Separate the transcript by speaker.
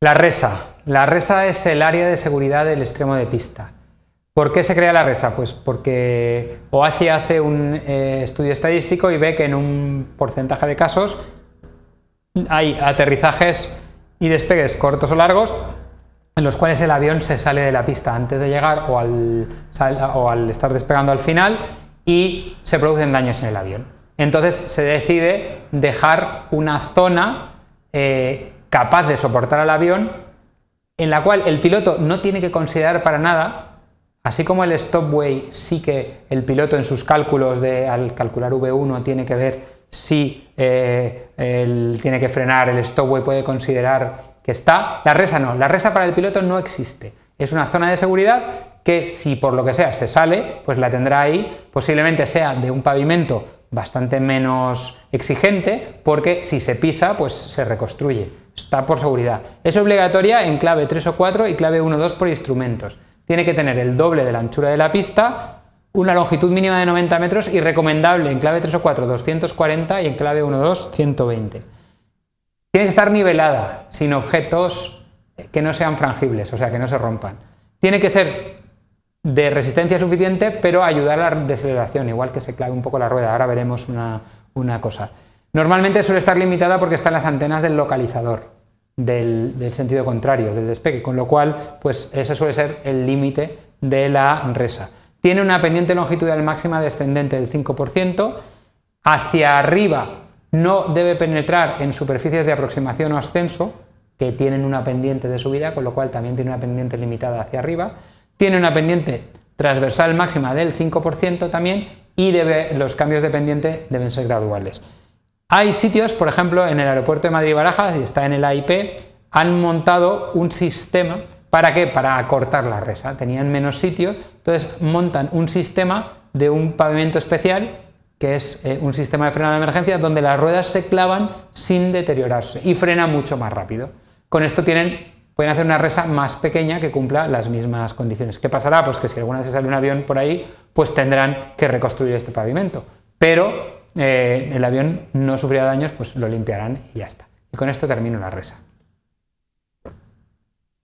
Speaker 1: La resa. La resa es el área de seguridad del extremo de pista. ¿Por qué se crea la resa? Pues porque OACI hace un eh, estudio estadístico y ve que en un porcentaje de casos hay aterrizajes y despegues cortos o largos en los cuales el avión se sale de la pista antes de llegar o al, estar despegando al final y se producen daños en el avión. Entonces se decide dejar una zona eh, capaz de soportar al avión, en la cual el piloto no tiene que considerar para nada, así como el stopway sí que el piloto en sus cálculos de al calcular V1 tiene que ver si eh, tiene que frenar, el stopway puede considerar que está, la resa no, la resa para el piloto no existe, es una zona de seguridad que si por lo que sea se sale, pues la tendrá ahí, posiblemente sea de un pavimento bastante menos exigente porque si se pisa pues se reconstruye, está por seguridad. Es obligatoria en clave 3 o 4 y clave 1 o 2 por instrumentos. Tiene que tener el doble de la anchura de la pista, una longitud mínima de 90 metros y recomendable en clave 3 o 4 240 y en clave 1 o 2 120. Tiene que estar nivelada, sin objetos que no sean frangibles, o sea, que no se rompan. Tiene que ser de resistencia suficiente, pero ayudar a la desaceleración, igual que se clave un poco la rueda. Ahora veremos una, cosa. Normalmente suele estar limitada porque están las antenas del localizador, del, sentido contrario, del despegue, con lo cual, pues ese suele ser el límite de la resa. Tiene una pendiente longitudinal máxima descendente del 5%, hacia arriba no debe penetrar en superficies de aproximación o ascenso, que tienen una pendiente de subida, con lo cual también tiene una pendiente limitada hacia arriba, tiene una pendiente transversal máxima del 5% también y los cambios de pendiente deben ser graduales. Hay sitios, por ejemplo, en el aeropuerto de Madrid-Barajas, y está en el AIP, han montado un sistema ¿Para qué? Para acortar la resa. Tenían menos sitio, entonces montan un sistema de un pavimento especial, que es eh, un sistema de frenado de emergencia, donde las ruedas se clavan sin deteriorarse y frena mucho más rápido. Con esto tienen pueden hacer una resa más pequeña que cumpla las mismas condiciones. ¿Qué pasará? Pues que si alguna vez sale un avión por ahí, pues tendrán que reconstruir este pavimento. Pero eh, el avión no sufrirá daños, pues lo limpiarán y ya está. Y con esto termino la resa.